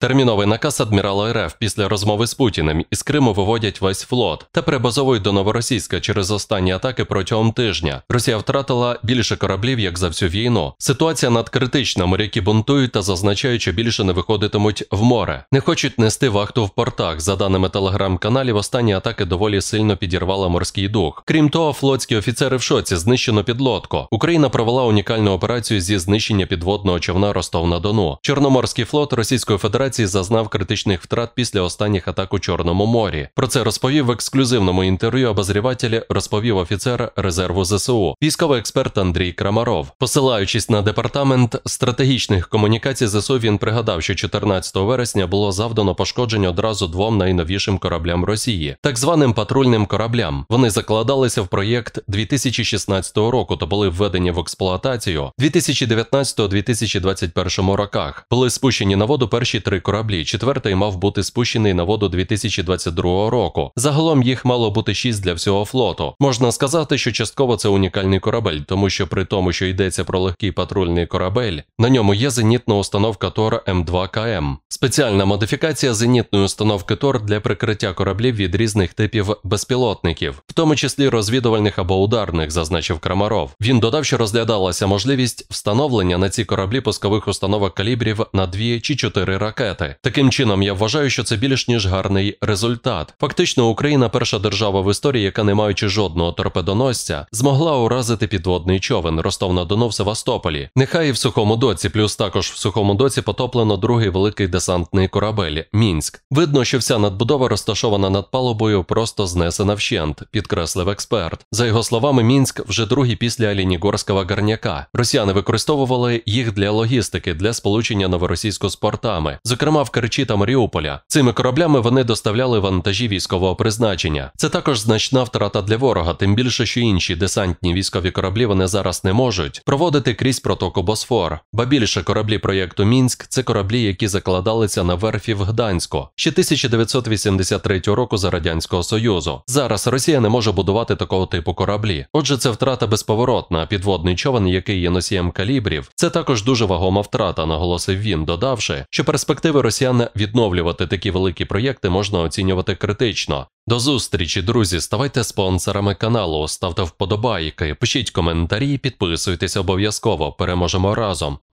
Терміновий наказ адмірала РФ після розмови з Путіним із Криму виводять весь флот та перебазовують до Новоросійська через останні атаки протягом тижня. Росія втратила більше кораблів як за всю війну. Ситуація надкритична. Моряки бунтують та зазначають, що більше не виходитимуть в море. Не хочуть нести вахту в портах. За даними телеграм-каналів, останні атаки доволі сильно підірвала морський дух. Крім того, флотські офіцери в шоці знищено підлодку. Україна провела унікальну операцію зі знищення підводного човна Ростов на Дону. Чорноморський флот Російської Федерації операції зазнав критичних втрат після останніх атак у Чорному морі. Про це розповів в ексклюзивному інтерв'ю обозрівателі, розповів офіцер резерву ЗСУ, військовий експерт Андрій Крамаров. Посилаючись на департамент стратегічних комунікацій ЗСУ, він пригадав, що 14 вересня було завдано пошкоджень одразу двом найновішим кораблям Росії, так званим патрульним кораблям. Вони закладалися в проєкт 2016 року та були введені в експлуатацію 2019-2021 роках. Були спущені на воду перші три три кораблі. Четвертий мав бути спущений на воду 2022 року. Загалом їх мало бути шість для всього флоту. Можна сказати, що частково це унікальний корабель, тому що при тому, що йдеться про легкий патрульний корабель, на ньому є зенітна установка Тор М2КМ. Спеціальна модифікація зенітної установки Тор для прикриття кораблів від різних типів безпілотників, в тому числі розвідувальних або ударних, зазначив Крамаров. Він додав, що розглядалася можливість встановлення на ці кораблі пускових установок калібрів на дві чи чотири ракети пріоритети. Таким чином, я вважаю, що це більш ніж гарний результат. Фактично, Україна перша держава в історії, яка, не маючи жодного торпедоносця, змогла уразити підводний човен Ростов на Дону в Севастополі. Нехай і в сухому доці, плюс також в сухому доці потоплено другий великий десантний корабель Мінськ. Видно, що вся надбудова розташована над палубою, просто знесена вщент, підкреслив експерт. За його словами, мінськ вже другий після Алінігорського гарняка. Росіяни використовували їх для логістики, для сполучення новоросійську з портами зокрема в Керчі та Маріуполя. Цими кораблями вони доставляли вантажі військового призначення. Це також значна втрата для ворога, тим більше, що інші десантні військові кораблі вони зараз не можуть проводити крізь протоку Босфор. Ба більше кораблі проєкту Мінськ це кораблі, які закладалися на верфі в Гданську ще 1983 року за радянського союзу. Зараз Росія не може будувати такого типу кораблі. Отже, це втрата безповоротна. Підводний човен, який є носієм калібрів, це також дуже вагома втрата, наголосив він, додавши, що перспектива перспективи росіян відновлювати такі великі проєкти можна оцінювати критично. До зустрічі, друзі. Ставайте спонсорами каналу, ставте вподобайки, пишіть коментарі, підписуйтесь обов'язково. Переможемо разом.